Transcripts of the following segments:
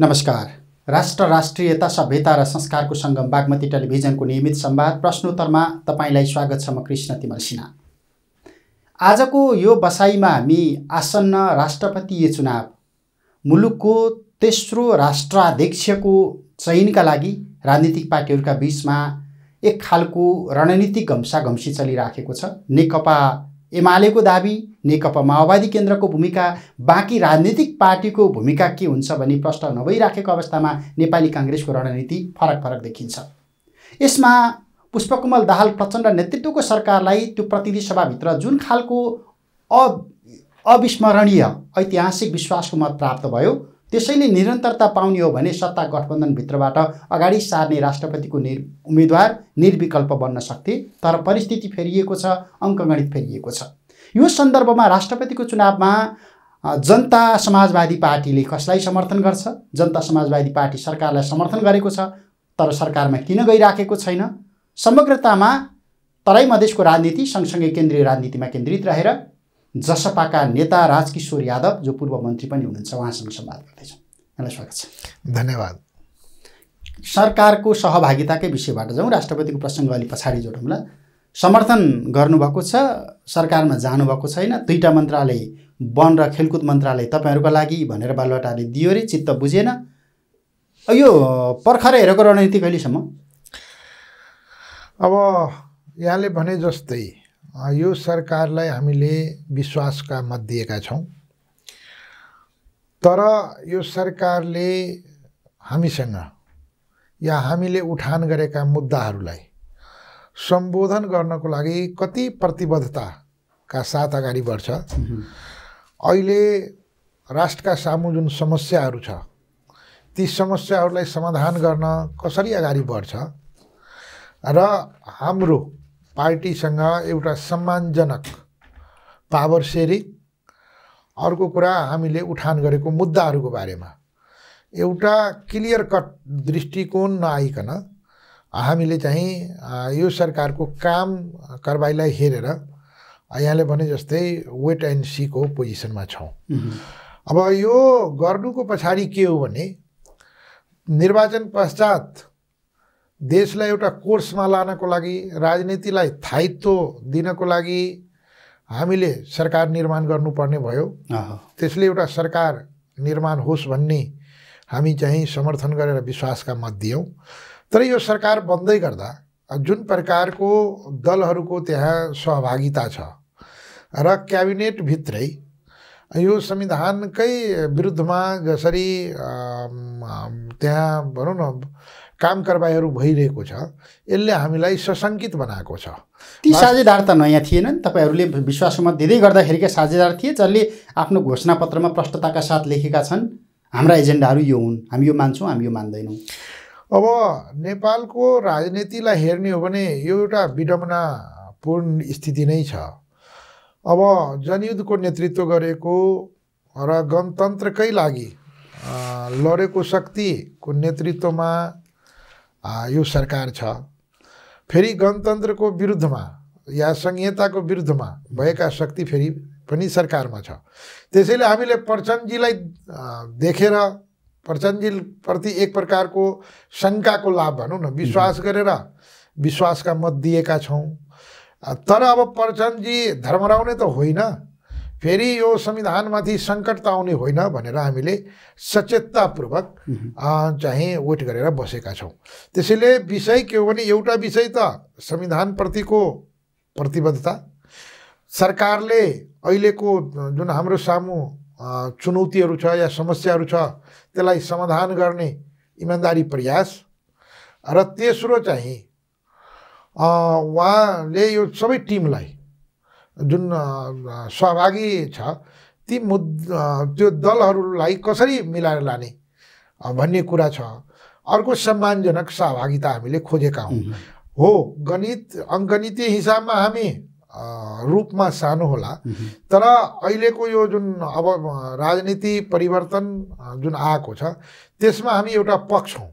नमस्कार राष्ट्र राष्ट्रियता सभ्यता र संस्कारको सङ्गम बागमती टेलिभिजनको नियमित सम्वाद प्रश्नोत्तरमा तपाईँलाई स्वागत छ म कृष्ण तिमल सिन्हा आजको यो बसाइमा हामी आसन्न राष्ट्रपति चुनाव मुलुकको तेस्रो राष्ट्राध्यक्षको चयनका लागि राजनीतिक पार्टीहरूका बिचमा एक खालको रणनीतिक घम्सा घम्सी चलिराखेको छ नेकपा एमालेको दाबी नेकपा माओवादी केन्द्रको भूमिका बाँकी राजनीतिक पार्टीको भूमिका के हुन्छ भन्ने प्रश्न नभइराखेको अवस्थामा नेपाली काङ्ग्रेसको रणनीति फरक फरक देखिन्छ यसमा पुष्पकमल दाहाल प्रचण्ड नेतृत्वको सरकारलाई त्यो प्रतिनिधि सभाभित्र जुन खालको अ अविस्मरणीय ऐतिहासिक विश्वासको मत प्राप्त भयो त्यसैले निरन्तरता पाउने हो भने सत्ता गठबन्धनभित्रबाट अगाडि सार्ने राष्ट्रपतिको निर् उम्मेद्वार निर्विकल्प बन्न सक्थे तर परिस्थिति फेरिएको छ अङ्कगणित फेरिएको छ यो सन्दर्भमा राष्ट्रपतिको चुनावमा जनता समाजवादी पार्टीले कसलाई समर्थन गर्छ जनता समाजवादी पार्टी सरकारलाई समर्थन गरेको छ तर सरकारमा किन गइराखेको छैन समग्रतामा तराई मधेसको राजनीति सँगसँगै केन्द्रीय राजनीतिमा केन्द्रित रहेर जसपाका नेता राजकिशोर यादव जो पूर्व मन्त्री पनि हुनुहुन्छ उहाँसँग सम्वाद गर्दैछौँ यहाँलाई स्वागत छ धन्यवाद सरकारको सहभागिताकै विषयबाट जाउँ राष्ट्रपतिको प्रसङ्ग अलि पछाडि जोडौँला समर्थन गर्नुभएको छ सरकारमा जानुभएको छैन दुईवटा मन्त्रालय वन र खेलकुद मन्त्रालय तपाईँहरूको लागि भनेर बालुवाटाले दियो अरे चित्त बुझेन यो पर्खर हेरेको रणनीति कहिलेसम्म अब यहाँले भने जस्तै यो सरकारलाई हामीले विश्वासका मत दिएका छौँ तर यो सरकारले हामीसँग या हामीले उठान गरेका मुद्दाहरूलाई सम्बोधन गर्नको लागि कति प्रतिबद्धताका साथ अगाडि बढ्छ अहिले राष्ट्रका सामु जुन समस्याहरू छ ती समस्याहरूलाई समाधान गर्न कसरी अगाडि बढ्छ र हाम्रो पार्टीसँग एउटा सम्मानजनक पावर सेयरिङ अर्को कुरा हामीले उठान गरेको मुद्दाहरूको बारेमा एउटा क्लियर कट दृष्टिकोण नआइकन हामीले चाहिँ यो सरकारको काम कारबाहीलाई हेरेर यहाँले भने जस्तै वेट एन्ड सीको पोजिसनमा छौँ अब यो गर्नुको पछाडि के हो भने निर्वाचन पश्चात देशलाई एउटा कोर्समा लानको लागि राजनीतिलाई थायित्व दिनको लागि हामीले सरकार निर्माण गर्नुपर्ने भयो त्यसले एउटा सरकार निर्माण होस् भन्ने हामी चाहिँ समर्थन गरेर विश्वासका मत दियौँ तर यो सरकार बन्दै गर्दा जुन प्रकारको दलहरूको त्यहाँ सहभागिता छ र क्याबिनेटभित्रै यो संविधानकै विरुद्धमा जसरी त्यहाँ भनौँ न काम कारवाहीहरू भइरहेको छ यसले हामीलाई सशङ्कित बनाएको छ ती साझेदार त नयाँ थिएनन् तपाईँहरूले विश्वासमा दिँदै गर्दाखेरिका साझेदार थिए जसले आफ्नो घोषणापत्रमा प्रष्टताका साथ लेखेका छन् हाम्रा एजेन्डाहरू यो हुन् हामी यो मान्छौँ हामी यो मान्दैनौँ अब नेपालको राजनीतिलाई हेर्ने हो भने यो एउटा विडम्बनापूर्ण स्थिति नै छ अब जनयुद्धको नेतृत्व गरेको र गणतन्त्रकै लागि लडेको शक्तिको नेतृत्वमा यो सरकार छ फेरि गणतन्त्रको विरुद्धमा या संहिताको विरुद्धमा भएका शक्ति फेरि पनि सरकारमा छ त्यसैले हामीले प्रचण्डजीलाई देखेर प्रचण्डजीप्रति एक प्रकारको शङ्काको लाभ भनौँ न विश्वास गरेर विश्वासका मत दिएका छौँ तर अब प्रचण्डजी धर्मराउने त होइन फेरि यो संविधानमाथि सङ्कट त आउने होइन भनेर हामीले सचेततापूर्वक चाहिँ वेट गरेर बसेका छौँ त्यसैले विषय के हो भने एउटा विषय त संविधानप्रतिको प्रतिबद्धता सरकारले अहिलेको जुन हाम्रो सामु चुनौतीहरू छ या समस्याहरू छ त्यसलाई समाधान गर्ने इमान्दारी प्रयास र तेस्रो चाहिँ उहाँले यो सबै टिमलाई जुन सहभागी छ ती मुद् त्यो दलहरूलाई कसरी मिलाएर लाने भन्ने कुरा छ अर्को सम्मानजनक सहभागिता हामीले खोजेका हौँ हो गणित अङ्कगणितीय हिसाबमा हामी रूपमा सानो होला तर अहिलेको यो जुन अब राजनीति परिवर्तन जुन आएको छ त्यसमा हामी एउटा पक्ष हौँ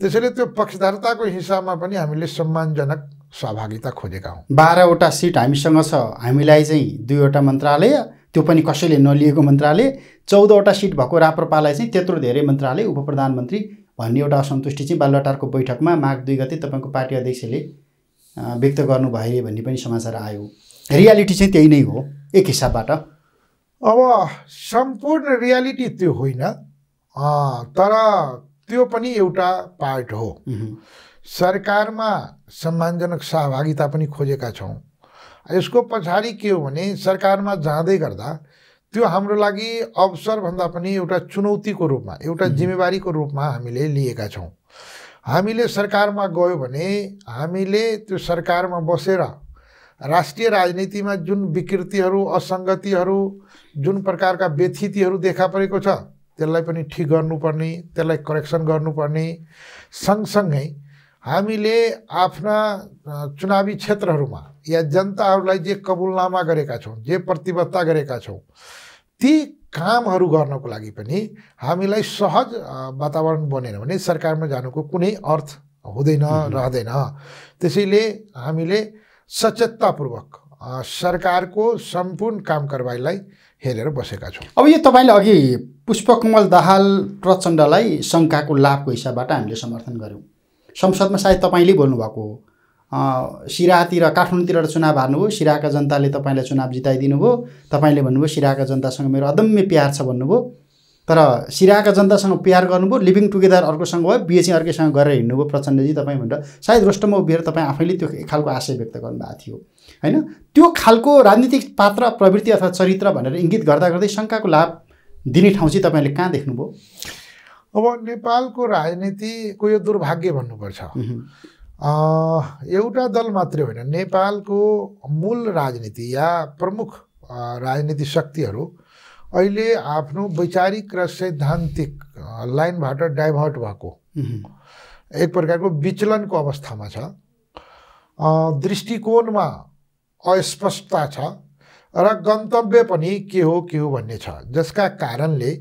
त्यसैले त्यो पक्षधारताको हिसाबमा पनि हामीले सम्मानजनक सहभागिता खोजेका हौँ बाह्रवटा सिट हामीसँग छ हामीलाई चाहिँ दुईवटा मन्त्रालय त्यो पनि कसैले नलिएको मन्त्रालय चौधवटा सिट भएको राप्रपालाई चाहिँ त्यत्रो धेरै मन्त्रालय उप प्रधानमन्त्री भन्ने एउटा असन्तुष्टि चाहिँ बालुवाटारको बैठकमा माघ दुई गते तपाईँको पार्टी अध्यक्षले व्यक्त गर्नुभयो भन्ने पनि समाचार आयो रियालिटी चाहिँ त्यही नै हो एक हिसाबबाट अब सम्पूर्ण रियालिटी त्यो होइन तर त्यो पनि एउटा पार्ट हो सरकारमा सम्मानजनक सहभागिता पनि खोजेका छौँ यसको पछाडि के हो भने सरकारमा जाँदै गर्दा त्यो हाम्रो लागि अवसरभन्दा पनि एउटा चुनौतीको रूपमा एउटा जिम्मेवारीको रूपमा हामीले लिएका छौँ हामीले सरकारमा गयो भने हामीले त्यो सरकारमा बसेर राष्ट्रिय राजनीतिमा जुन विकृतिहरू असङ्गतिहरू जुन प्रकारका व्यथितिहरू देखा परेको छ त्यसलाई पनि ठिक गर्नुपर्ने त्यसलाई करेक्सन गर्नुपर्ने सँगसँगै हामीले आफ्ना चुनावी क्षेत्रहरूमा या जनताहरूलाई जे कबुलनामा गरेका छौँ जे प्रतिबद्धता गरेका छौँ ती कामहरू गर्नको लागि पनि हामीलाई सहज वातावरण बनेन भने सरकारमा जानुको कुनै अर्थ हुँदैन रहँदैन त्यसैले हामीले सचेततापूर्वक सरकारको सम्पूर्ण काम कारवाहीलाई हेरेर बसेका छौँ अब यो तपाईँले अघि पुष्पकमल दाहाल प्रचण्डलाई शङ्काको लाभको हिसाबबाट हामीले समर्थन गऱ्यौँ संसदमा सायद तपाईँले बोल्नुभएको हो सिरातिर काठमाडौँतिर चुनाव हार्नुभयो सिराका जनताले तपाईँलाई चुनाव जिताइदिनु भयो तपाईँले भन्नुभयो सिराका जनतासँग मेरो अदम्य प्यार छ भन्नुभयो तर सिराका जनतासँग प्यार गर्नुभयो लिभिङ टुगेदर अर्कोसँग भयो बिहे चाहिँ अर्कैसँग गरेर हिँड्नुभयो प्रचण्डजी तपाईँ भनेर सायद रोष्टमा उभिएर तपाईँ आफैले त्यो खालको आशय व्यक्त गर्नुभएको थियो होइन त्यो खालको राजनीतिक पात्र प्रवृत्ति अथवा चरित्र भनेर इङ्गित गर्दा गर्दै शङ्काको लाभ दिने ठाउँ चाहिँ तपाईँले कहाँ देख्नुभयो अब नेपालको राजनीतिको यो दुर्भाग्य भन्नुपर्छ एउटा दल मात्रै होइन नेपालको मूल राजनीति या प्रमुख राजनीति शक्तिहरू अहिले आफ्नो वैचारिक र सैद्धान्तिक लाइनबाट डाइभर्ट भएको एक प्रकारको विचलनको अवस्थामा छ दृष्टिकोणमा अस्पष्टता छ र गन्तव्य पनि के हो के हो भन्ने छ जसका कारणले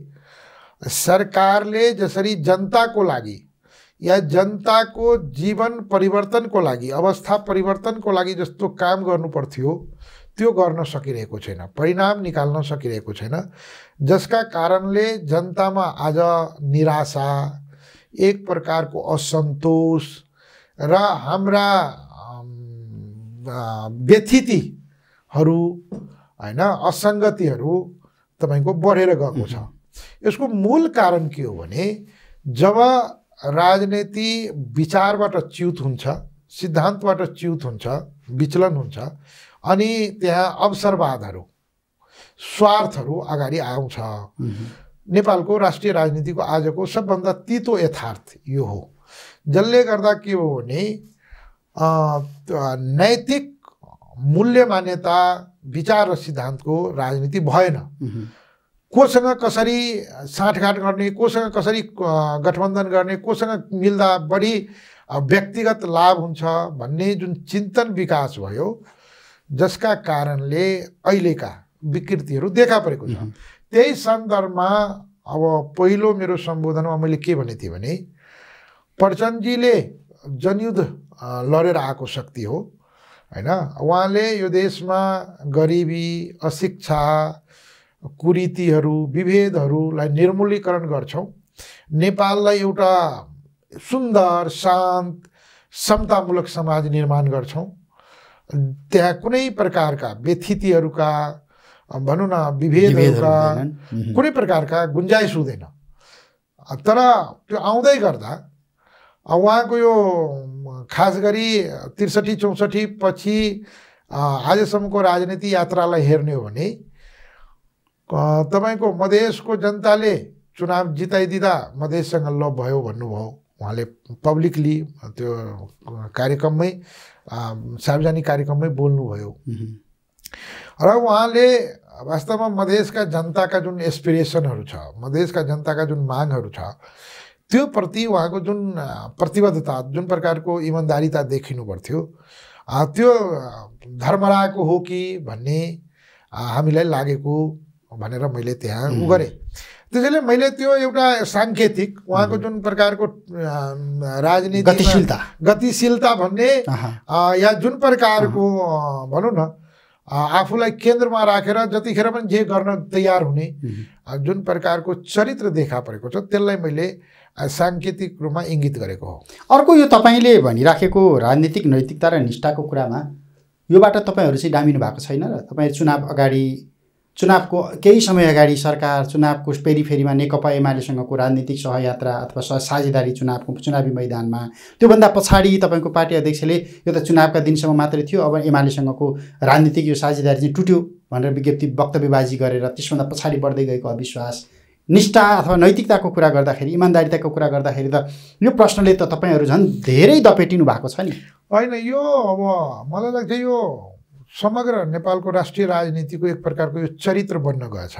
सरकारले जसरी जनताको लागि या जनताको जीवन परिवर्तनको लागि अवस्था परिवर्तनको लागि जस्तो काम गर्नुपर्थ्यो त्यो गर्न सकिरहेको छैन परिणाम निकाल्न सकिरहेको छैन जसका कारणले जनतामा आज निराशा एक प्रकारको असन्तोष र हाम्रा व्यथितिहरू होइन असङ्गतिहरू तपाईँको बढेर गएको छ यसको मूल कारण के हो भने जब राजनीति विचारबाट च्युत हुन्छ सिद्धान्तबाट च्युत हुन्छ विचलन हुन्छ अनि त्यहाँ अवसरवादहरू स्वार्थहरू अगाडि आउँछ नेपालको राष्ट्रिय राजनीतिको आजको सबभन्दा तितो यथार्थ यो हो जसले गर्दा के हो भने नैतिक मूल्य मान्यता विचार र सिद्धान्तको राजनीति भएन कोसँग कसरी साँठगाँठ गर्ने कोसँग कसरी गठबन्धन गर्ने कोसँग मिल्दा बढी व्यक्तिगत लाभ हुन्छ भन्ने जुन चिन्तन विकास भयो जसका कारणले अहिलेका विकृतिहरू देखा परेको छ त्यही सन्दर्भमा अब पहिलो मेरो सम्बोधनमा मैले के भनेको थिएँ भने प्रचण्डजीले जनयुद्ध लडेर आएको शक्ति हो होइन उहाँले यो देशमा गरिबी अशिक्षा कुरीतिहरू विभेदहरूलाई निर्मूलीकरण गर्छौँ नेपाललाई एउटा सुन्दर शान्त समतामूलक समाज निर्माण गर्छौँ त्यहाँ कुनै प्रकारका व्यथितिहरूका भनौँ न विभेदहरूका कुनै प्रकारका गुन्जाइस हुँदैन तर त्यो आउँदै गर्दा उहाँको यो खास गरी त्रिसठी चौसठी पछि आजसम्मको राजनीति यात्रालाई हेर्ने हो भने तपाईँको मधेसको जनताले चुनाव जिताइदिँदा मधेससँग ल भयो भन्नुभयो उहाँले पब्लिकली त्यो कार्यक्रममै सार्वजनिक कार्यक्रममै बोल्नुभयो र उहाँले वास्तवमा मधेसका जनताका जुन एसपिरेसनहरू छ मधेसका जनताका जुन मागहरू छ त्योप्रति उहाँको जुन प्रतिबद्धता जुन प्रकारको इमान्दारिता देखिनु पर्थ्यो त्यो धर्मराको हो कि भन्ने हामीलाई लागेको भनेर मैले त्यहाँ ऊ गरेँ त्यसैले मैले त्यो एउटा साङ्केतिक उहाँको जुन प्रकारको राजनीति गतिशीलता गतिशीलता भन्ने या जुन प्रकारको भनौँ न आफूलाई केन्द्रमा राखेर जतिखेर पनि जे गर्न तयार हुने जुन प्रकारको चरित्र देखा परेको छ त्यसलाई मैले साङ्केतिक रूपमा इङ्गित गरेको हो अर्को यो तपाईँले भनिराखेको राजनीतिक नैतिकता र निष्ठाको कुरामा योबाट तपाईँहरू चाहिँ डामिनु भएको छैन र तपाईँ चुनाव अगाडि चुनावको केही समय अगाडि सरकार चुनावको फेरिमा नेकपा एमालेसँगको राजनीतिक सहयात्रा अथवा सह साझेदारी चुनावको चुनावी मैदानमा त्योभन्दा पछाडि तपाईँको पार्टी अध्यक्षले यो त चुनावका दिनसम्म मात्रै थियो अब एमालेसँगको राजनीतिक यो साझेदारी चाहिँ टुट्यो भनेर विज्ञप्ति वक्तव्यबाजी गरेर त्यसभन्दा पछाडि बढ्दै गएको अविश्वास निष्ठा अथवा नैतिकताको कुरा गर्दाखेरि इमान्दारिताको कुरा गर्दाखेरि त यो प्रश्नले त तपाईँहरू झन् धेरै दपेटिनु भएको छ नि होइन यो अब मलाई लाग्छ यो समग्र नेपालको राष्ट्रिय राजनीतिको एक प्रकारको यो चरित्र बन्न गएछ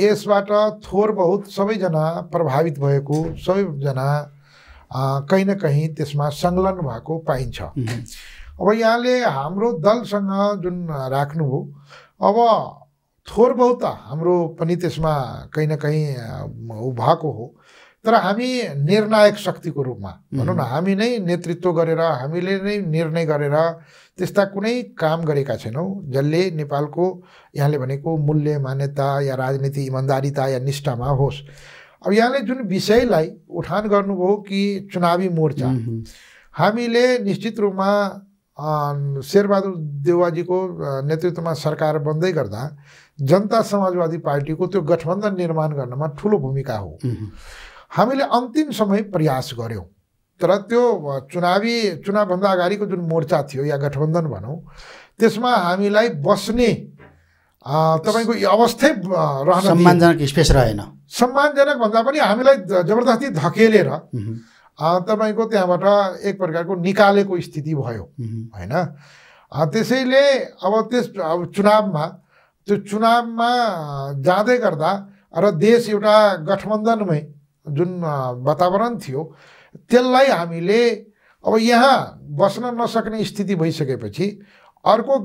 यसबाट थोर बहुत सबैजना प्रभावित भएको सबैजना कहीँ न कहीँ त्यसमा संलग्न भएको पाइन्छ अब यहाँले हाम्रो दलसँग जुन राख्नुभयो अब थोर बहुत हाम्रो पनि त्यसमा कहीँ न कहीँ भएको हो तर हामी निर्णायक शक्तिको रूपमा भनौँ न हामी नै नेतृत्व गरेर हामीले नै निर्णय गरेर त्यस्ता कुनै काम गरेका छैनौँ जसले नेपालको यहाँले भनेको मूल्य मान्यता या राजनीति इमान्दारिता या निष्ठामा होस् अब यहाँले जुन विषयलाई उठान गर्नुभयो कि चुनावी मोर्चा हामीले निश्चित रूपमा शेरबहादुर देवाजीको नेतृत्वमा सरकार बन्दै गर्दा जनता समाजवादी पार्टीको त्यो गठबन्धन निर्माण गर्नमा ठुलो भूमिका हो हामीले अन्तिम समय प्रयास गऱ्यौँ तर त्यो चुनावी चुनावभन्दा अगाडिको जुन मोर्चा थियो या गठबन्धन भनौँ त्यसमा हामीलाई बस्ने तपाईँको यो अवस्थै रहन सम्मानजनक स्पेस रहेन सम्मानजनक भन्दा पनि हामीलाई जबरजस्ती धकेलेर तपाईँको त्यहाँबाट एक प्रकारको निकालेको स्थिति भयो होइन त्यसैले अब त्यस अब चुनावमा त्यो चुनावमा जाँदै गर्दा र देश एउटा गठबन्धनमै जुन वातावरण थियो त्यसलाई हामीले अब यहाँ बस्न नसक्ने स्थिति भइसकेपछि अर्को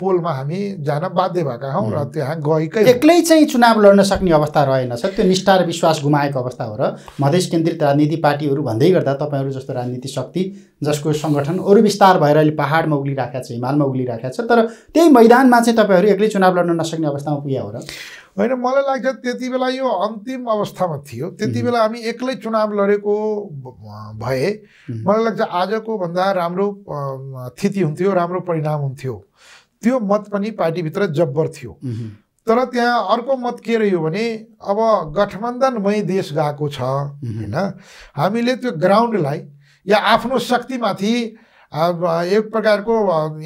पोलमा हामी जान बाध्य भएका हौँ र त्यहाँ गएकै एक्लै चाहिँ चुनाव लड्न सक्ने अवस्था रहेन सर त्यो निष्ठा र विश्वास गुमाएको अवस्था हो र मधेस केन्द्रित राजनीति पार्टीहरू भन्दै गर्दा तपाईँहरू जस्तो राजनीति शक्ति जसको सङ्गठन अरू विस्तार भएर अहिले पाहाडमा उग्लिरहेका छ हिमालमा उग्लिराखेको छ तर त्यही मैदानमा चाहिँ तपाईँहरू एक्लै चुनाव लड्न नसक्ने अवस्थामा पुग्यो हो र होइन मलाई लाग्छ त्यति बेला यो अन्तिम अवस्थामा थियो त्यति बेला हामी एक्लै चुनाव लडेको भए मलाई लाग्छ आजको भन्दा राम्रो स्थिति हुन्थ्यो राम्रो परिणाम हुन्थ्यो त्यो मत पनि पार्टीभित्र जब्बर थियो तर त्यहाँ अर्को मत के रह्यो भने अब गठबन्धनमै देश गएको छ होइन हामीले त्यो ग्राउन्डलाई या आफ्नो शक्तिमाथि एक प्रकारको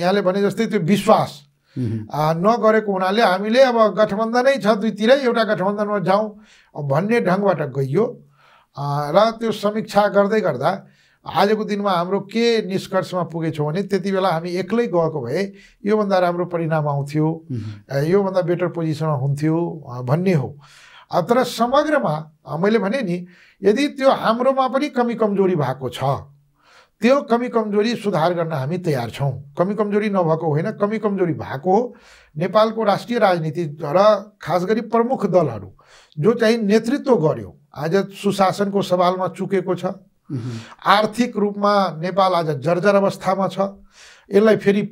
यहाँले भने जस्तै त्यो विश्वास नगरेको हुनाले हामीले अब गठबन्धनै छ दुईतिरै एउटा गठबन्धनमा जाउँ भन्ने ढङ्गबाट गइयो र त्यो समीक्षा गर्दै गर्दा आजको दिनमा हाम्रो के निष्कर्षमा पुगेछौँ भने त्यति बेला हामी एक्लै गएको भए योभन्दा राम्रो परिणाम आउँथ्यो योभन्दा बेटर पोजिसनमा हुन्थ्यो भन्ने हो तर समग्रमा मैले भने नि यदि त्यो हाम्रोमा पनि कमी कमजोरी भएको छ त्यो कमी कमजोरी सुधार गर्न हामी तयार छौँ कमी कमजोरी नभएको होइन कमी कमजोरी भएको हो नेपालको राष्ट्रिय राजनीति र खास गरी प्रमुख दलहरू जो चाहिँ नेतृत्व गर्यो आज सुशासनको सवालमा चुकेको छ आर्थिक रूपमा नेपाल आज जर्जर अवस्थामा छ यसलाई फेरि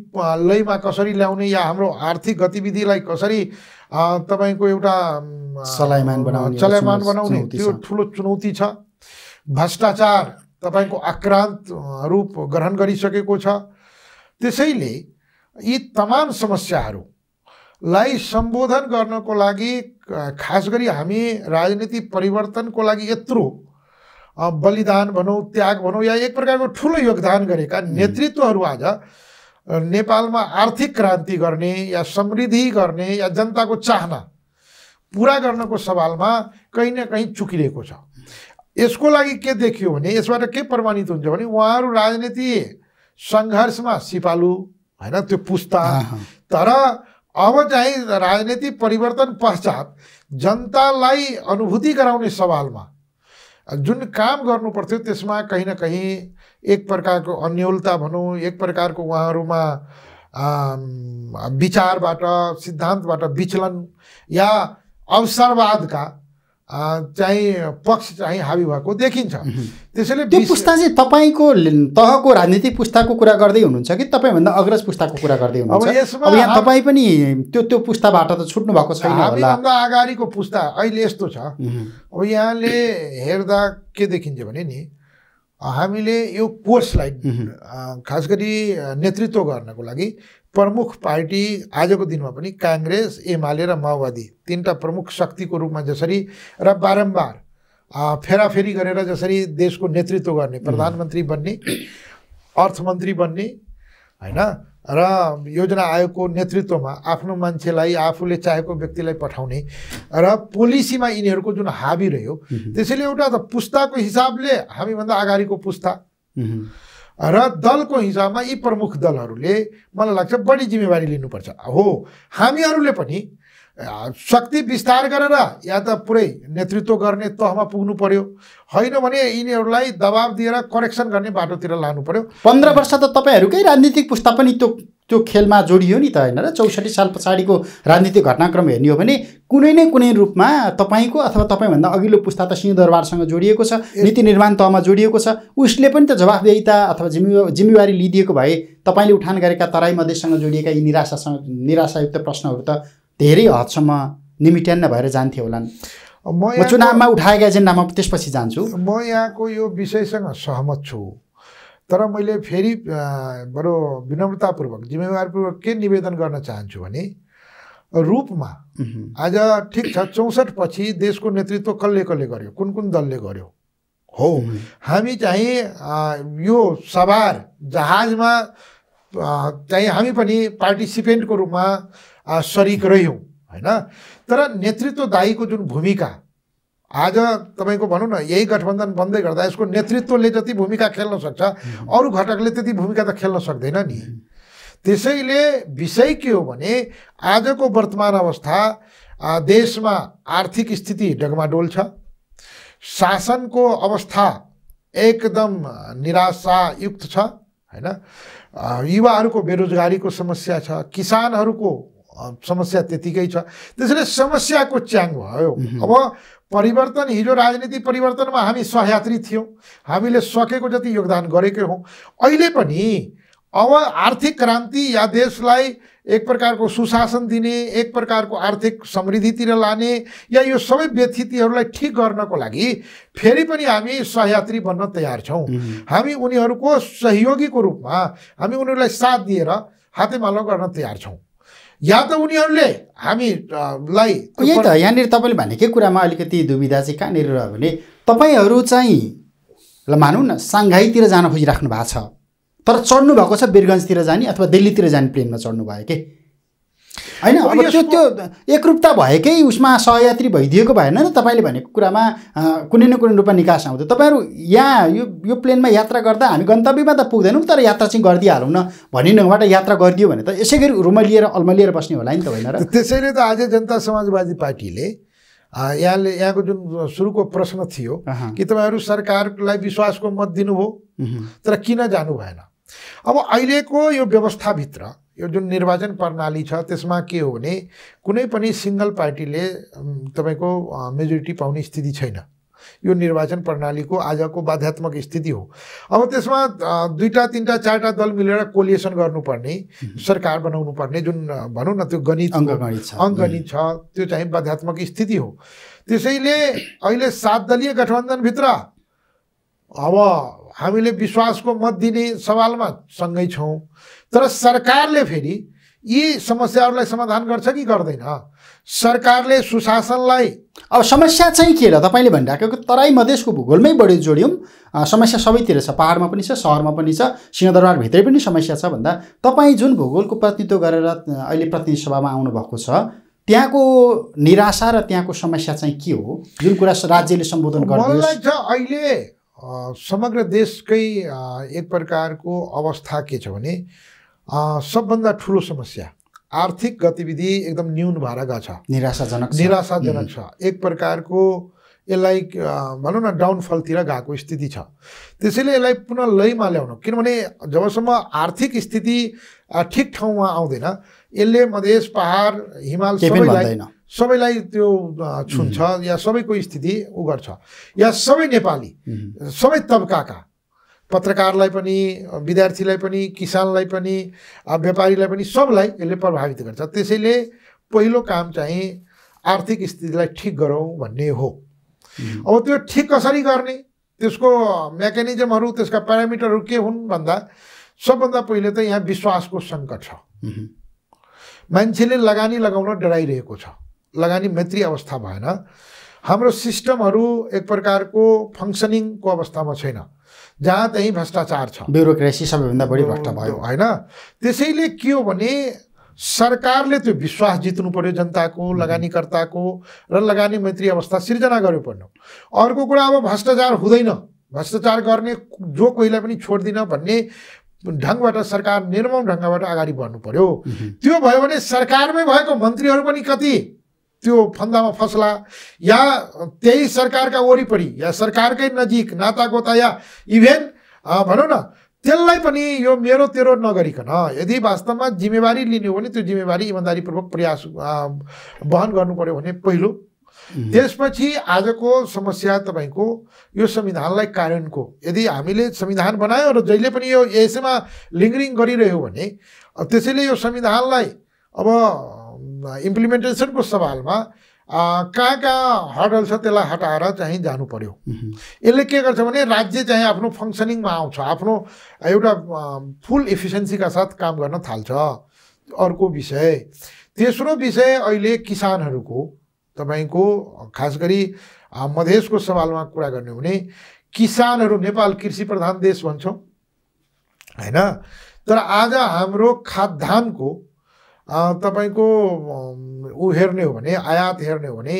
लयमा कसरी ल्याउने या हाम्रो आर्थिक गतिविधिलाई कसरी तपाईँको एउटा चलायमान बनाउने चलायमान बनाउने त्यो ठुलो चुनौती छ भ्रष्टाचार तपाईँको आक्रान्त रूप ग्रहण गरिसकेको छ त्यसैले यी तमाम समस्याहरूलाई सम्बोधन गर्नको लागि खास गरी हामी राजनीति परिवर्तनको लागि यत्रो बलिदान भनौँ त्याग भनौँ या एक प्रकारको ठुलो योगदान गरेका नेतृत्वहरू आज नेपालमा आर्थिक क्रान्ति गर्ने या समृद्धि गर्ने या जनताको चाहना पुरा गर्नको सवालमा कहीँ न कहीँ चुकिरहेको छ यसको लागि के देखियो भने यसबाट के प्रमाणित हुन्छ भने उहाँहरू राजनीति सङ्घर्षमा सिपालु होइन त्यो पुस्ता तर अब चाहिँ राजनीति परिवर्तन पश्चात जनतालाई अनुभूति गराउने सवालमा जुन काम गर्नु पर्थ्यो त्यसमा कहीँ न कहीँ एक प्रकारको अन्यलता भनौँ एक प्रकारको उहाँहरूमा विचारबाट सिद्धान्तबाट विचलन या अवसरवादका चाहिँ पक्ष चाहिँ हाबी भएको देखिन्छ त्यसैले त्यो पुस्ता चाहिँ तपाईँको तहको राजनीतिक पुस्ताको कुरा गर्दै हुनुहुन्छ कि तपाईँभन्दा अग्रज पुस्ताको कुरा गर्दै हुनुहुन्छ अब तपाईँ पनि त्यो त्यो पुस्ताबाट त छुट्नु भएको छैन अगाडिको पुस्ता अहिले यस्तो छ अब यहाँले हेर्दा के देखिन्छ भने नि हामीले यो कोर्सलाई खास गरी नेतृत्व गर्नको लागि प्रमुख पार्टी आजको दिनमा पनि काङ्ग्रेस एमाले र माओवादी तिनवटा प्रमुख शक्तिको रूपमा जसरी र बारम्बार फेराफेरी गरेर जसरी देशको नेतृत्व गर्ने प्रधानमन्त्री बन्ने अर्थमन्त्री बन्ने होइन र योजना आयोगको नेतृत्वमा आफ्नो मान्छेलाई आफूले चाहेको व्यक्तिलाई पठाउने र पोलिसीमा यिनीहरूको जुन हाबी रह्यो त्यसैले एउटा त पुस्ताको हिसाबले हामीभन्दा अगाडिको पुस्ता र दलको हिसाबमा यी प्रमुख दलहरूले मलाई लाग्छ बढी जिम्मेवारी लिनुपर्छ हो हामीहरूले पनि शक्ति विस्तार गरेर या त पुरै नेतृत्व गर्ने तहमा पुग्नु पर्यो होइन भने यिनीहरूलाई दबाब दिएर करेक्सन गर्ने बाटोतिर लानु पर्यो पन्ध्र वर्ष त तपाईँहरूकै राजनीतिक पुस्ता पनि त्यो त्यो खेलमा जोडियो नि त होइन र चौसठी साल पछाडिको राजनीतिक घटनाक्रम हेर्ने हो भने कुनै न कुनै रूपमा तपाईँको अथवा तपाईँभन्दा अघिल्लो पुस्ता त सिंहदरबारसँग जोडिएको छ नीति निर्माण तहमा जोडिएको छ उसले पनि त जवाफदेहिता अथवा जिम्मे जिम्मेवारी लिइदिएको भए तपाईँले उठान गरेका तराई मधेससँग जोडिएका यी निराशासँग निराशायुक्त प्रश्नहरू त धेरै हदसम्म निमिट्यान्न भएर जान्थे होलान् म चुनावमा उठाएका एजेन्डामा त्यसपछि जान्छु म यहाँको यो विषयसँग सहमत छु तर मैले फेरि बरु विनम्रतापूर्वक जिम्मेवारपूर्वक के निवेदन गर्न चाहन्छु भने रूपमा आज ठिक छ चौसठ पछि देशको नेतृत्व कसले कसले गर्यो कुन कुन दलले गर्यो हो हामी चाहिँ यो सवार जहाजमा चाहिँ हामी पनि पार्टिसिपेन्टको रूपमा सरिक रह्यौँ होइन तर नेतृत्वदायीको जुन भूमिका आज तपाईँको भनौँ न यही गठबन्धन बन्दै गर्दा यसको नेतृत्वले जति भूमिका खेल्न सक्छ अरू घटकले त्यति भूमिका त खेल्न सक्दैन नि त्यसैले विषय के हो भने आजको वर्तमान अवस्था देशमा आर्थिक स्थिति डगमाडोल छ शासनको अवस्था एकदम निराशायुक्त छ होइन युवाहरूको बेरोजगारीको समस्या छ किसानहरूको समस्या त्यतिकै छ त्यसैले समस्याको च्याङ भयो अब परिवर्तन हिजो राजनीति परिवर्तनमा हामी सहयात्री थियौँ हामीले सकेको जति योगदान गरेकै हौँ अहिले पनि अब आर्थिक क्रान्ति या देशलाई एक प्रकारको सुशासन दिने एक प्रकारको आर्थिक समृद्धितिर लाने या यो सबै व्यथितिहरूलाई ठिक गर्नको लागि फेरि पनि हामी सहयात्री बन्न तयार छौँ हामी उनीहरूको सहयोगीको रूपमा हामी उनीहरूलाई साथ दिएर हातेमालो गर्न तयार छौँ या त उनीहरूले हामीलाई यही त यहाँनिर तपाईँले भनेकै कुरामा अलिकति दुविधा चाहिँ कहाँनिर रह्यो भने तपाईँहरू चाहिँ ल मानौँ न साङ्घाईतिर जान खोजिराख्नु भएको छ तर चढ्नु भएको छ बिरगन्जतिर जाने अथवा दिल्लीतिर जाने प्लेनमा चढ्नु भयो के होइन अब त्यो त्यो एकरूपता भएकै उसमा सहयात्री भइदिएको भएन नि तपाईँले भनेको कुरामा कुनै न कुनै रूपमा निकास आउँथ्यो तपाईँहरू यहाँ यो यो प्लेनमा यात्रा गर्दा हामी गन्तव्यमा त पुग्दैनौँ तर यात्रा चाहिँ गरिदिइहालौँ न भन्ने ढङ्गबाट यात्रा गरिदियो भने त यसै गरी लिएर अल्मलिएर बस्ने होला नि त होइन र त्यसैले त आज जनता समाजवादी पार्टीले यहाँले यहाँको जुन सुरुको प्रश्न थियो कि तपाईँहरू सरकारलाई विश्वासको मत दिनुभयो तर किन जानु भएन अब अहिलेको यो व्यवस्थाभित्र यो जुन निर्वाचन प्रणाली छ त्यसमा के हो भने कुनै पनि सिङ्गल पार्टीले तपाईँको मेजोरिटी पाउने स्थिति छैन यो निर्वाचन प्रणालीको आजको बाध्यात्मक स्थिति हो अब त्यसमा दुईवटा तिनवटा चारवटा दल मिलेर कोलिएसन गर्नुपर्ने सरकार बनाउनु पर्ने जुन भनौँ न त्यो गणित छ अङ्कगणित छ त्यो चाहिँ बाध्यात्मक स्थिति हो त्यसैले अहिले सात दलीय गठबन्धनभित्र अब हामीले विश्वासको मत दिने सवालमा सँगै छौँ तर सरकारले फेरि यी समस्याहरूलाई समाधान गर्छ कि गर्दैन सरकारले सुशासनलाई अब समस्या चाहिँ के र तपाईँले भनिराखेको तराई मधेसको भूगोलमै बढी जोड्यौँ समस्या सबैतिर छ पाहाडमा पनि छ सहरमा पनि छ सिंहदरबारभित्रै पनि समस्या छ भन्दा तपाईँ जुन भूगोलको प्रतिनिधित्व गरेर अहिले प्रतिनिधि सभामा आउनुभएको छ त्यहाँको निराशा र त्यहाँको समस्या चाहिँ के हो जुन कुरा राज्यले सम्बोधन गर्नु अहिले समग्र देशकै एक प्रकारको अवस्था के छ भने सबभन्दा ठुलो समस्या आर्थिक गतिविधि एकदम न्यून भएर गएको छ निराशाजनक निराशाजनक छ एक प्रकारको यसलाई भनौँ न डाउनफलतिर गएको स्थिति छ त्यसैले यसलाई पुनः लयमा ल्याउनु किनभने जबसम्म आर्थिक स्थिति ठिक ठाउँमा आउँदैन यसले मधेस पहाड हिमाल सबैलाई सबैलाई त्यो छुन्छ या सबैको स्थिति उ गर्छ या सबै नेपाली सबै तबकाका पत्रकारलाई पनि विद्यार्थीलाई पनि किसानलाई पनि व्यापारीलाई पनि सबलाई यसले प्रभावित गर्छ त्यसैले पहिलो काम चाहिँ आर्थिक स्थितिलाई ठिक गरौँ भन्ने हो अब त्यो ठिक कसरी गर्ने त्यसको मेकानिजमहरू त्यसका प्यारामिटरहरू के हुन् भन्दा सबभन्दा पहिले त यहाँ विश्वासको सङ्कट छ मान्छेले लगानी लगाउन डराइरहेको छ लगानी मैत्री अवस्था भएन हाम्रो सिस्टमहरू एक प्रकारको फङ्सनिङको अवस्थामा छैन जहाँ त्यहीँ भ्रष्टाचार छ ब्युरोक्रेसी सबैभन्दा बढी भ्रष्ट भयो होइन त्यसैले के हो भने सरकारले त्यो विश्वास जित्नु पर्यो जनताको लगानीकर्ताको र लगानी मैत्री अवस्था सिर्जना गर्नु पर्ने अर्को कुरा अब भ्रष्टाचार हुँदैन भ्रष्टाचार गर्ने जो कोहीलाई पनि छोड्दिनँ भन्ने ढङ्गबाट सरकार निर्मम ढङ्गबाट अगाडि बढ्नु पर्यो त्यो भयो भने सरकारमै भएको मन्त्रीहरू पनि कति त्यो फन्दामा फसला या त्यही सरकारका वरिपरि या सरकारकै नजिक नातागोता या इभेन भनौँ न त्यसलाई पनि यो मेरो तेरो नगरिकन यदि वास्तवमा जिम्मेवारी लिने हो भने त्यो जिम्मेवारी इमान्दारीपूर्वक प्रयास वहन गर्नु पऱ्यो भने पहिलो त्यसपछि आजको समस्या तपाईँको यो संविधानलाई कारणको यदि हामीले संविधान बनायौँ र जहिले पनि यो यसैमा लिङ्गरिङ गरिरह्यो भने त्यसैले यो संविधानलाई अब इम्प्लिमेन्टेसनको सवालमा कहाँ कहाँ हटल छ त्यसलाई हटाएर चाहिँ जानु पर्यो यसले के गर्छ भने राज्य चाहिँ आफ्नो फङ्सनिङमा आउँछ आफ्नो एउटा फुल इफिसियन्सीका साथ काम गर्न थाल्छ अर्को विषय तेस्रो विषय अहिले किसानहरूको तपाईँको खास गरी मधेसको सवालमा कुरा गर्ने हो भने किसानहरू नेपाल कृषि प्रधान देश भन्छौँ होइन तर आज हाम्रो खाद्यान्नको तपाईँको ऊ हेर्ने हो भने आयात हेर्ने हो भने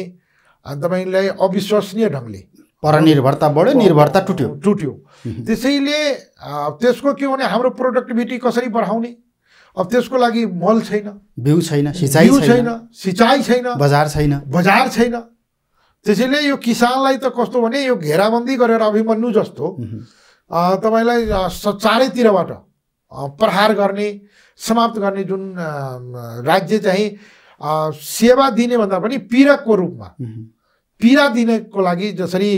तपाईँलाई अविश्वसनीय ढङ्गले परनिर्भरता बढ्यो निर्भरता टुट्यो टुट्यो त्यसैले त्यसको के भने हाम्रो प्रोडक्टिभिटी कसरी बढाउने अब त्यसको लागि मल छैन बिउ छैन सिँचाइ छैन सिँचाइ छैन बजार छैन बजार छैन त्यसैले यो किसानलाई त कस्तो भने यो घेराबन्दी गरेर अभिमन्यु जस्तो तपाईँलाई चारैतिरबाट प्रहार गर्ने समाप्त गर्ने जुन राज्य चाहिँ सेवा दिने भन्दा पनि पीडकको रूपमा पीडा दिनको लागि जसरी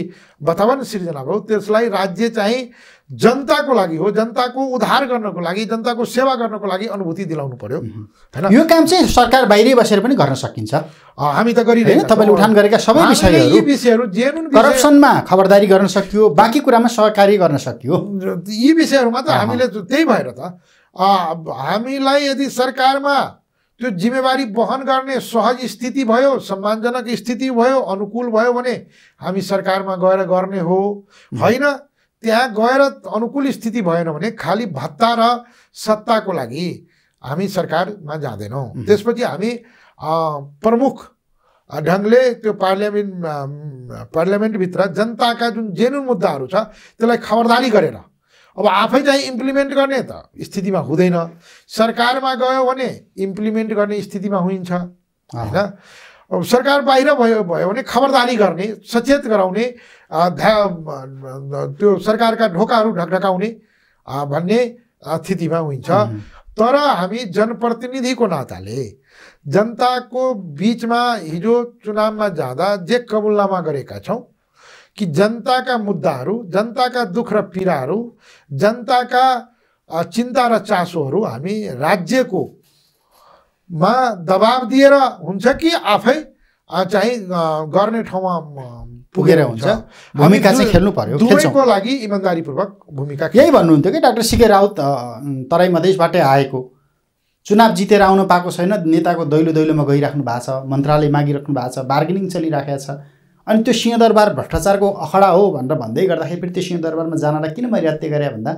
वातावरण सिर्जना भयो त्यसलाई राज्य चाहिँ जनताको लागि हो जनताको उद्धार गर्नको लागि जनताको सेवा गर्नको लागि अनुभूति दिलाउनु पर्यो होइन यो काम चाहिँ सरकार बाहिरै बसेर पनि गर्न सकिन्छ हामी त गरिरहेको तपाईँले उठान गरेका सबै विषयहरू जे विषयहरू करप्सनमा खबरदारी गर्न सकियो बाँकी कुरामा सहकारी गर्न सकियो यी विषयहरूमा त हामीले त्यही भएर त हामीलाई यदि सरकारमा त्यो जिम्मेवारी वहन गर्ने सहज स्थिति भयो सम्मानजनक स्थिति भयो अनुकूल भयो भने हामी सरकारमा गएर गर्ने हो होइन त्यहाँ गएर अनुकूल स्थिति भएन भने खालि भत्ता र सत्ताको लागि हामी सरकारमा जाँदैनौँ त्यसपछि हामी प्रमुख ढङ्गले त्यो पार्लियामेन्ट पार्लियामेन्टभित्र जनताका जुन जेन मुद्दाहरू छ त्यसलाई खबरदारी गरेर अब आफै चाहिँ इम्प्लिमेन्ट गर्ने त स्थितिमा हुँदैन सरकारमा गयो भने इम्प्लिमेन्ट गर्ने स्थितिमा हुन्छ होइन सरकार बाहिर भयो भयो भने खबरदारी गर्ने सचेत गराउने त्यो सरकारका ढोकाहरू ढकढकाउने भन्ने स्थितिमा हुन्छ तर हामी जनप्रतिनिधिको नाताले जनताको बिचमा हिजो चुनावमा जाँदा जे कबुल्लामा गरेका छौँ कि जनताका मुद्दाहरू जनताका दुःख र पीडाहरू जनताका चिन्ता र चासोहरू हामी राज्यको मा दबाब दिएर हुन्छ कि आफै चाहिँ गर्ने ठाउँमा पुगेर हुन्छ भूमिका चाहिँ खेल्नु पर्यो दुवैको लागि इमान्दारीपूर्वक भूमिका यही भन्नुहुन्थ्यो कि डाक्टर सिके राउत तराई मधेसबाटै आएको चुनाव जितेर आउन पाएको छैन नेताको दैलो दैलोमा गइराख्नु भएको छ मन्त्रालय मागिराख्नु भएको छ बार्गेनिङ चलिराखेको छ अनि त्यो सिंहदरबार भ्रष्टाचारको अखडा हो भनेर भन्दै गर्दाखेरि फेरि त्यो सिंहदरबारमा जानलाई किन मैले हत्या गरेँ भन्दा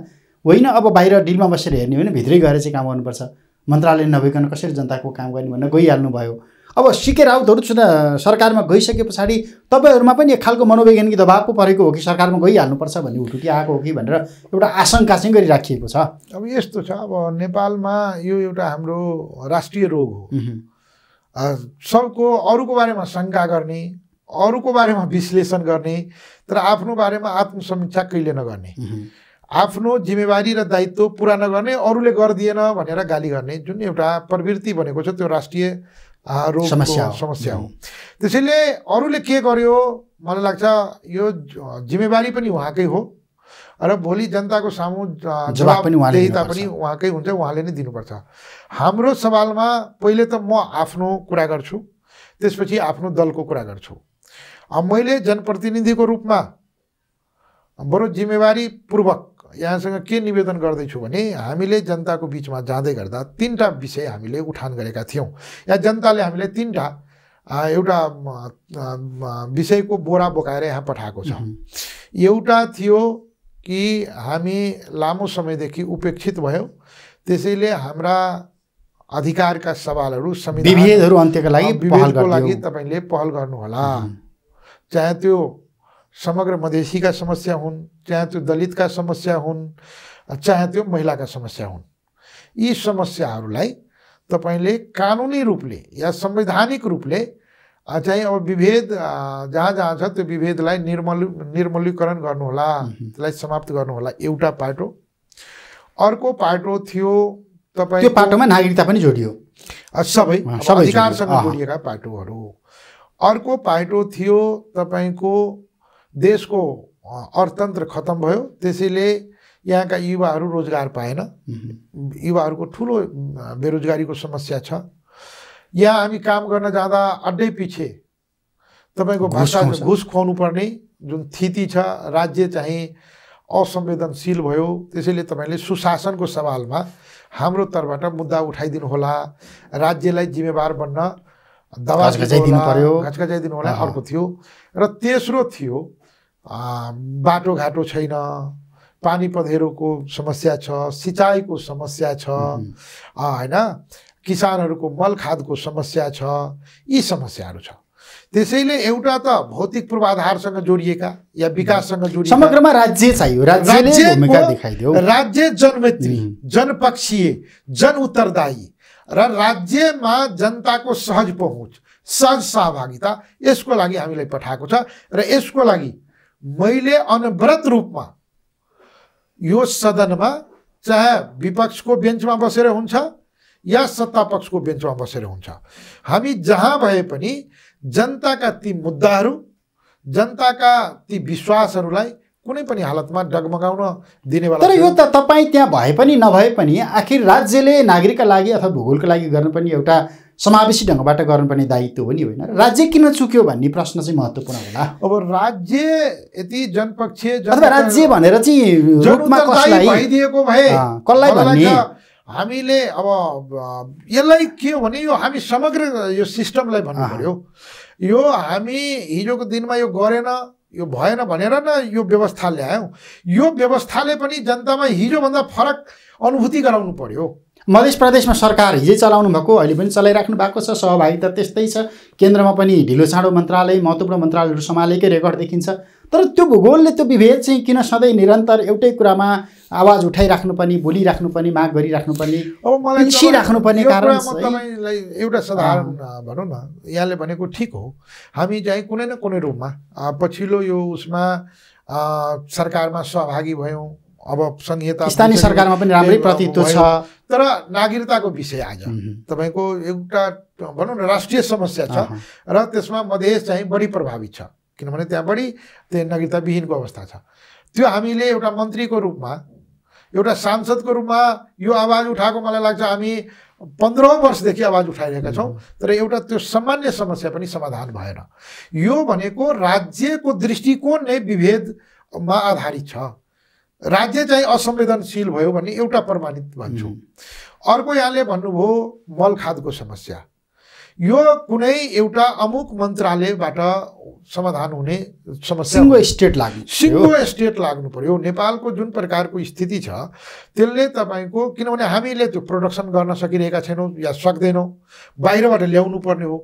होइन अब बाहिर डिलमा बसेर हेर्ने हो भने भित्रै गएर चाहिँ काम गर्नुपर्छ मन्त्रालय नभइकन कसरी जनताको काम गर्ने भनेर भयो अब सिके राउतहरू सुधा सरकारमा गइसके पछाडि तपाईँहरूमा पनि एक खालको मनोवैज्ञानिक दबाव पो परेको हो कि सरकारमा गइहाल्नुपर्छ भन्ने उठुकी आएको हो कि भनेर एउटा आशङ्का चाहिँ गरिराखिएको छ अब यस्तो छ अब नेपालमा यो एउटा हाम्रो राष्ट्रिय रोग हो सबको अरूको बारेमा शङ्का गर्ने अरूको बारेमा विश्लेषण गर्ने तर आफ्नो बारेमा आत्मसमीक्षा कहिले नगर्ने आफ्नो जिम्मेवारी र दायित्व पुरा नगर्ने अरूले गरिदिएन भनेर गाली गर्ने जुन एउटा प्रवृत्ति भनेको छ त्यो राष्ट्रिय रोग समस्या समस्या हो त्यसैले अरूले के गर्यो मलाई लाग्छ यो जिम्मेवारी पनि उहाँकै हो र भोलि जनताको सामु जवाब पनि उहाँले पनि उहाँकै हुन्छ उहाँले नै दिनुपर्छ हाम्रो सवालमा पहिले त म आफ्नो कुरा गर्छु त्यसपछि आफ्नो दलको कुरा गर्छु मैले जनप्रतिनिधिको रूपमा बरु जिम्मेवारीपूर्वक यहाँसँग के निवेदन गर्दैछु भने हामीले जनताको बिचमा जाँदै गर्दा तिनवटा विषय हामीले उठान गरेका थियौँ या जनताले हामीले तिनवटा एउटा विषयको बोरा बोकाएर यहाँ पठाएको छ एउटा थियो कि हामी लामो समयदेखि उपेक्षित भयौँ त्यसैले हाम्रा अधिकारका सवालहरू संविधानहरू अन्त्यका लागि लागि तपाईँले पहल गर्नुहोला चाहे त्यो समग्र मधेसीका समस्या हुन् चाहे त्यो दलितका समस्या हुन् चाहे त्यो महिलाका समस्या हुन् यी समस्याहरूलाई तपाईँले कानुनी रूपले या संवैधानिक रूपले चाहिँ अब विभेद जहाँ जहाँ छ त्यो विभेदलाई निर्मल निर्मलीकरण गर्नुहोला त्यसलाई समाप्त गर्नुहोला एउटा पाटो अर्को पाटो थियो तपाईँ त्यो पाटोमा नागरिकता पनि जोडियो सबै अधिकारसँग जोडिएका पाटोहरू अर्को पाटो थियो तपाईँको देशको अर्थतन्त्र खत्तम भयो त्यसैले यहाँका युवाहरू रोजगार पाएन युवाहरूको ठुलो बेरोजगारीको समस्या छ यहाँ हामी काम गर्न जाँदा अड्डै पछि तपाईँको भाषा घुस खुवाउनु पर्ने जुन स्थिति छ राज्य चाहिँ असंवेदनशील भयो त्यसैले तपाईँले सुशासनको सवालमा हाम्रो तर्फबाट मुद्दा उठाइदिनु होला राज्यलाई जिम्मेवार बन्न दबाब घचघचाइदिनु होला अर्को थियो र तेस्रो थियो बाटोघाटो छैन पानी पधेरोको समस्या छ सिँचाइको समस्या छ होइन किसानहरूको मल खादको समस्या छ यी समस्याहरू छ त्यसैले एउटा त भौतिक पूर्वाधारसँग जोडिएका या विकाससँग जोडिएका समग्रमा राज्य चाहियो राज्य राज्य जनमैत्री जनपक्षीय जन उत्तरदायी र राज्यमा जनताको सहज पहुँच सहज सहभागिता यसको लागि हामीलाई पठाएको छ र यसको लागि मैले अनवरत रूपमा यो सदनमा चाहे विपक्षको बेन्चमा बसेर हुन्छ या सत्ता पक्षको बेन्चमा बसेर हुन्छ हामी जहाँ भए पनि जनताका ती मुद्दाहरू जनताका ती विश्वासहरूलाई कुनै पनि हालतमा डगमगाउन दिनेवाला तर यो त तपाईँ त्यहाँ भए पनि नभए पनि आखिर राज्यले नागरिकका लागि अथवा भूगोलका लागि पनि एउटा समावेशी ढङ्गबाट गर्नुपर्ने दायित्व हो नि होइन राज्य किन चुक्यो भन्ने प्रश्न चाहिँ महत्त्वपूर्ण होला अब राज्य यति जनपक्ष राज्य भनेर चाहिँ हामीले अब यसलाई के हो भने यो हामी समग्र यो सिस्टमलाई भन्नु पऱ्यो यो हामी हिजोको दिनमा यो गरेन यो भएन भनेर न यो व्यवस्था ल्यायौँ यो व्यवस्थाले पनि जनतामा हिजोभन्दा फरक अनुभूति गराउनु पऱ्यो मध्य प्रदेशमा सरकार हिजै चलाउनु भएको अहिले पनि चलाइराख्नु भएको छ सहभागिता त्यस्तै छ केन्द्रमा पनि ढिलो चाँडो मन्त्रालय महत्त्वपूर्ण मन्त्रालयहरू सम्हालेकै रेकर्ड देखिन्छ तर त्यो भूगोलले त्यो विभेद चाहिँ किन सधैँ निरन्तर एउटै कुरामा आवाज उठाइराख्नु उठाइराख्नुपर्ने बोलिराख्नुपर्ने माग गरिराख्नुपर्ने अब मलाई पर्ने कारण तपाईँलाई एउटा साधारण भनौँ न यहाँले भनेको ठिक हो हामी चाहिँ कुनै न कुनै रूपमा पछिल्लो यो उसमा सरकारमा सहभागी भयौँ अब संहिता स्थानीय सरकारमा पनि राम्रै प्रतित्व छ तर नागरिकताको विषय आज तपाईँको एउटा भनौँ न राष्ट्रिय समस्या छ र त्यसमा मधेस चाहिँ बढी प्रभावित छ किनभने त्यहाँ बढी त्यहाँ नागरिकता विहीनको अवस्था छ त्यो हामीले एउटा मन्त्रीको रूपमा एउटा सांसदको रूपमा यो आवाज उठाएको मलाई लाग्छ हामी पन्ध्रौँ वर्षदेखि आवाज उठाइरहेका छौँ तर एउटा त्यो सामान्य समस्या पनि समाधान भएन यो भनेको राज्यको दृष्टिकोण नै विभेदमा आधारित छ राज्य चाहिँ असंवेदनशील भयो भन्ने एउटा प्रमाणित भन्छु अर्को यहाँले भन्नुभयो मलखादको समस्या यो कुनै एउटा अमुक मन्त्रालयबाट समाधान हुने समस्या सिङ्गो स्टेट लाग्यो सिङ्गो स्टेट लाग्नु पर्यो नेपालको जुन प्रकारको स्थिति छ त्यसले तपाईँको किनभने हामीले त्यो प्रोडक्सन गर्न सकिरहेका छैनौँ या सक्दैनौँ बाहिरबाट ल्याउनु पर्ने हो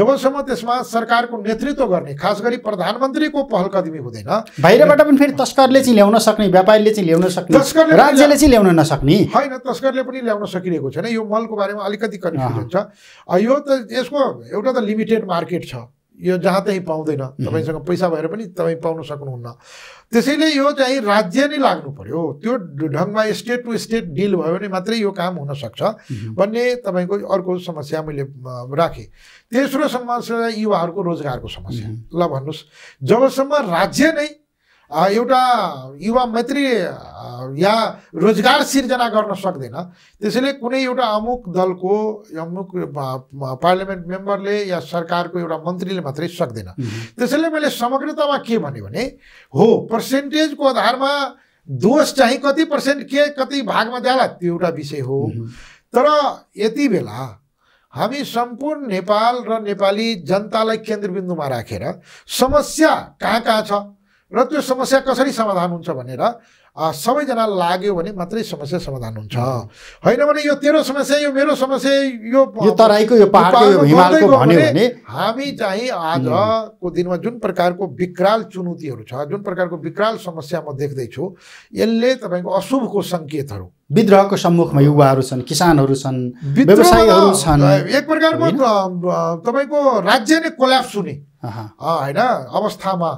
जबसम्म त्यसमा सरकारको नेतृत्व गर्ने खास गरी प्रधानमन्त्रीको पहल कदमी हुँदैन बाहिरबाट पनि फेरि तस्करले चाहिँ ल्याउन सक्ने व्यापारीले चाहिँ ल्याउन सक्ने राज्यले चाहिँ ल्याउन नसक्ने होइन तस्करले पनि ल्याउन सकिरहेको छैन यो मलको बारेमा अलिकति कन्फ्युजन छ यो त यसको एउटा त लिमिटेड मार्केट छ यो जहाँ त्यहीँ पाउँदैन तपाईँसँग पैसा भएर पनि तपाईँ पाउन सक्नुहुन्न त्यसैले यो चाहिँ राज्य नै लाग्नु पर्यो त्यो ढङ्गमा स्टेट टु स्टेट डिल भयो भने मात्रै यो काम हुनसक्छ भन्ने तपाईँको अर्को समस्या मैले राखेँ तेस्रो समस्या युवाहरूको रोजगारको समस्या ल भन्नुहोस् जबसम्म राज्य नै एउटा युवा मैत्री या रोजगार सिर्जना गर्न सक्दैन त्यसैले कुनै एउटा अमुक दलको अमुक पार्लियामेन्ट मेम्बरले या सरकारको एउटा मन्त्रीले मात्रै सक्दैन त्यसैले मैले समग्रतामा के भन्यो भने हो पर्सेन्टेजको आधारमा दोष चाहिँ कति पर्सेन्ट के कति भागमा जाला त्यो एउटा विषय हो तर यति बेला हामी सम्पूर्ण नेपाल र नेपाली जनतालाई केन्द्रबिन्दुमा राखेर समस्या कहाँ कहाँ छ र त्यो समस्या कसरी समाधान हुन्छ भनेर सबैजना लाग्यो भने मात्रै समस्या समाधान हुन्छ होइन भने यो तेरो समस्या यो मेरो समस्या यो तराईको यो हिमालको भन्यो भने हामी चाहिँ आजको दिनमा जुन प्रकारको विकराल चुनौतीहरू छ जुन प्रकारको विकराल समस्या म देख्दैछु यसले तपाईँको अशुभको सङ्केतहरू विद्रोहको सम्मुखमा युवाहरू छन् किसानहरू छन् व्यवसायीहरू छन् एक प्रकारको तपाईँको राज्य नै कोल्याप्स हुने होइन अवस्थामा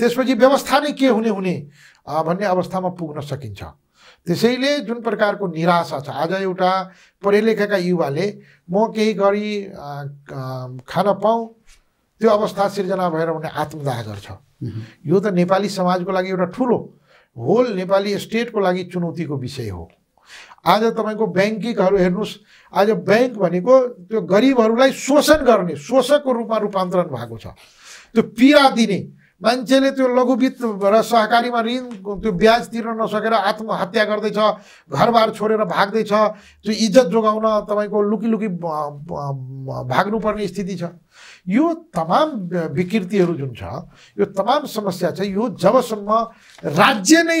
त्यसपछि व्यवस्था नै के हुने हुने भन्ने अवस्थामा पुग्न सकिन्छ त्यसैले जुन प्रकारको निराशा छ आज एउटा पढे लेखेका युवाले म केही गरी खान पाऊँ त्यो अवस्था सिर्जना भएर उनले आत्मदाह गर्छ यो त नेपाली समाजको लागि एउटा ठुलो होल नेपाली स्टेटको लागि चुनौतीको विषय हो आज तपाईँको ब्याङ्किकहरू हेर्नुहोस् आज ब्याङ्क भनेको त्यो गरिबहरूलाई शोषण गर्ने शोषकको रूपमा रूपान्तरण भएको छ त्यो पीडा दिने मान्छेले त्यो लघुवित्त र सहकारीमा ऋण त्यो ब्याज तिर्न नसकेर आत्महत्या गर्दैछ घरबार छोडेर भाग्दैछ त्यो इज्जत जोगाउन तपाईँको लुकी लुकी भाग्नुपर्ने स्थिति छ यो तमाम विकृतिहरू जुन छ यो तमाम समस्या छ यो जबसम्म राज्य नै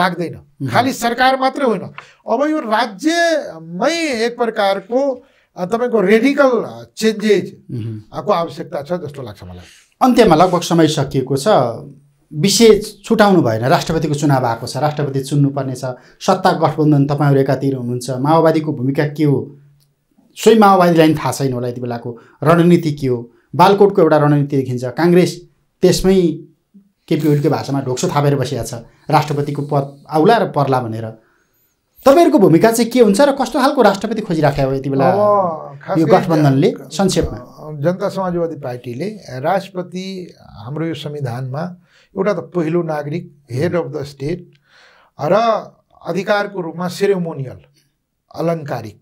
लाग्दैन खालि सरकार मात्रै होइन अब यो राज्यमै एक प्रकारको तपाईँको रेडिकल चेन्जेजको आवश्यकता छ जस्तो लाग्छ मलाई अन्त्यमा लगभग समय सकिएको छ विशेष छुटाउनु भएन राष्ट्रपतिको चुनाव आएको छ राष्ट्रपति चुन्नुपर्ने छ सत्ता गठबन्धन तपाईँहरू एकातिर हुनुहुन्छ माओवादीको भूमिका के हो सोही माओवादीलाई पनि थाहा छैन होला यति बेलाको रणनीति के हो बालकोटको एउटा रणनीति देखिन्छ काङ्ग्रेस त्यसमै केपी ओलीको भाषामा ढोक्सो थापेर बसिया छ राष्ट्रपतिको पद आउला र पर्ला भनेर तपाईँहरूको भूमिका चाहिँ के हुन्छ र कस्तो खालको राष्ट्रपति खोजिराखेको यति बेला यो गठबन्धनले संक्षेपमा जनता समाजवादी पार्टीले राष्ट्रपति हाम्रो यो संविधानमा एउटा त पहिलो नागरिक हेड अफ द स्टेट र अधिकारको रूपमा सेरेमोनियल अलङ्कारिक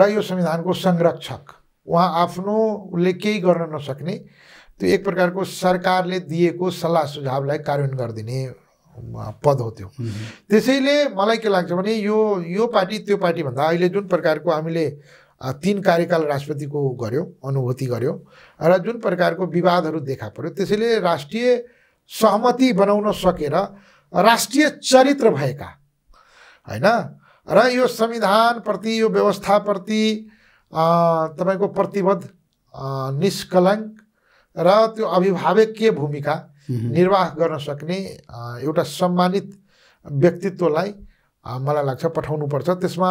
र यो संविधानको संरक्षक उहाँ उसले केही गर्न नसक्ने त्यो एक प्रकारको सरकारले दिएको सल्लाह सुझावलाई कार्यान्वयन गरिदिने पद हो त्यो त्यसैले मलाई के लाग्छ भने यो यो पार्टी त्यो पार्टीभन्दा अहिले जुन प्रकारको हामीले तिन कार्यकाल राष्ट्रपतिको गर्यो अनुभूति गर्यो र जुन प्रकारको विवादहरू देखा पर्यो त्यसैले राष्ट्रिय सहमति बनाउन सकेर राष्ट्रिय चरित्र भएका होइन र यो संविधानप्रति यो व्यवस्थाप्रति तपाईँको प्रतिबद्ध निष्कलङ्क र त्यो अभिभावकीय भूमिका निर्वाह गर्न सक्ने एउटा सम्मानित व्यक्तित्वलाई मलाई लाग्छ पठाउनुपर्छ त्यसमा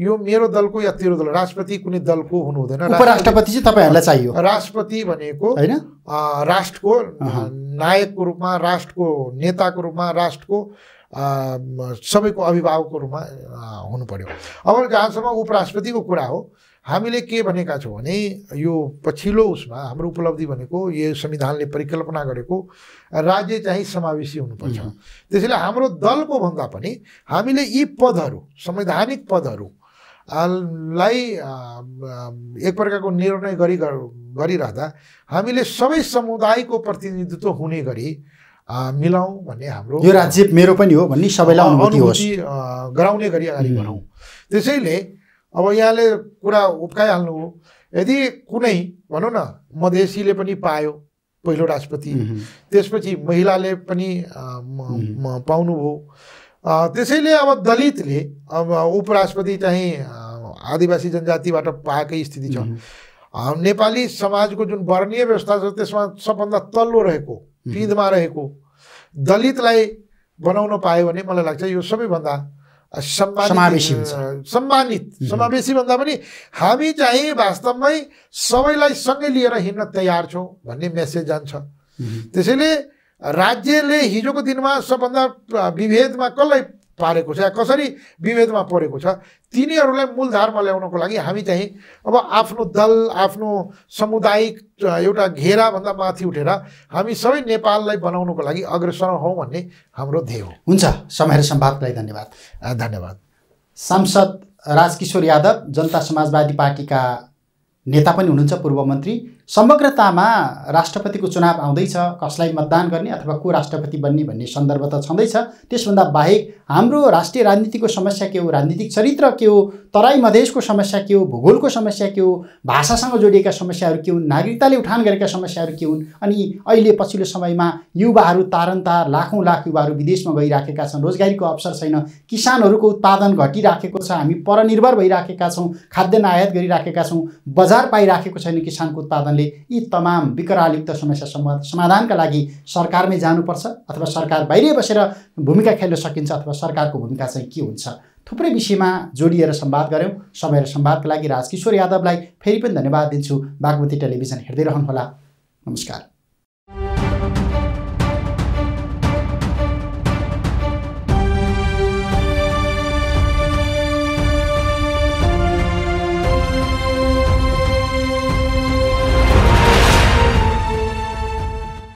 यो मेरो दलको या तेरो दल राष्ट्रपति कुनै दलको हुनु हुँदैन उपराष्ट्रपति चाहिँ तपाईँहरूलाई चाहियो राष्ट्रपति भनेको होइन राष्ट्रको नायकको रूपमा राष्ट्रको नेताको रूपमा राष्ट्रको सबैको अभिभावकको रूपमा हुनु पर्यो अब जहाँसम्म उपराष्ट्रपतिको कुरा हो हामीले के भनेका छौँ भने यो पछिल्लो उसमा हाम्रो उपलब्धि भनेको यो संविधानले परिकल्पना गरेको राज्य चाहिँ समावेशी हुनुपर्छ त्यसैले हाम्रो दलको भन्दा पनि हामीले यी पदहरू संवैधानिक पदहरू लाई एक प्रकारको निर्णय गरी गरिरहँदा हामीले सबै समुदायको प्रतिनिधित्व हुने गरी मिलाउँ भन्ने हाम्रो यो राज्य मेरो पनि हो भन्ने सबैलाई अनुभूति गराउने गरी अगाडि बढाउँ त्यसैले अब यहाँले कुरा उक्काइहाल्नु हो यदि कुनै भनौँ न मधेसीले पनि पायो पहिलो राष्ट्रपति त्यसपछि महिलाले पनि पाउनुभयो त्यसैले अब दलितले अब उपराष्ट्रपति चाहिँ आदिवासी जनजातिबाट पाएकै स्थिति छ नेपाली समाजको जुन वर्णीय व्यवस्था छ त्यसमा सबभन्दा तल्लो रहेको पिँधमा रहेको दलितलाई बनाउन पायो भने मलाई लाग्छ यो सबैभन्दा समावेशी सम्मानित समावेशी भन्दा पनि हामी चाहिँ वास्तवमै सबैलाई सँगै लिएर हिँड्न तयार छौँ भन्ने मेसेज जान्छ त्यसैले राज्यले हिजोको दिनमा सबभन्दा विभेदमा कसलाई पारेको छ या कसरी विभेदमा परेको छ तिनीहरूलाई मूलधारमा ल्याउनको लागि हामी चाहिँ अब आफ्नो दल आफ्नो सामुदायिक एउटा घेराभन्दा माथि उठेर हामी सबै नेपाललाई बनाउनको लागि अग्रसर हौँ भन्ने हाम्रो ध्येय हो हुन्छ समय र सम्वादलाई धन्यवाद धन्यवाद सांसद राजकिशोर यादव जनता समाजवादी पार्टीका नेता पनि हुनुहुन्छ पूर्व मन्त्री समग्रतामा राष्ट्रपतिको चुनाव आउँदैछ कसलाई मतदान गर्ने अथवा को राष्ट्रपति बन्ने भन्ने सन्दर्भ त छँदैछ त्यसभन्दा बाहेक हाम्रो राष्ट्रिय राजनीतिको समस्या के हो राजनीतिक चरित्र के हो तराई मधेसको समस्या के हो भूगोलको समस्या के हो भाषासँग जोडिएका समस्याहरू के हुन् नागरिकताले उठान गरेका समस्याहरू के हुन् अनि अहिले पछिल्लो समयमा युवाहरू तारन्तार लाखौँ लाख युवाहरू विदेशमा गइराखेका छन् रोजगारीको अवसर छैन किसानहरूको उत्पादन घटिराखेको छ हामी परनिर्भर भइराखेका छौँ खाद्यान्न आयात गरिराखेका छौँ बजार पाइराखेको छैन किसानको उत्पादनले यी तमाम विकरालिक्त समस्या समा समाधानका लागि सरकारमै जानुपर्छ अथवा सरकार बाहिरै बसेर भूमिका खेल्न सकिन्छ अथवा सरकारको भूमिका चाहिँ के हुन्छ थुप्रै विषयमा जोडिएर सम्वाद गऱ्यौँ समय र सम्वादका लागि राजकिशोर यादवलाई फेरि पनि धन्यवाद दिन्छु बागमती टेलिभिजन हेर्दै रहनुहोला नमस्कार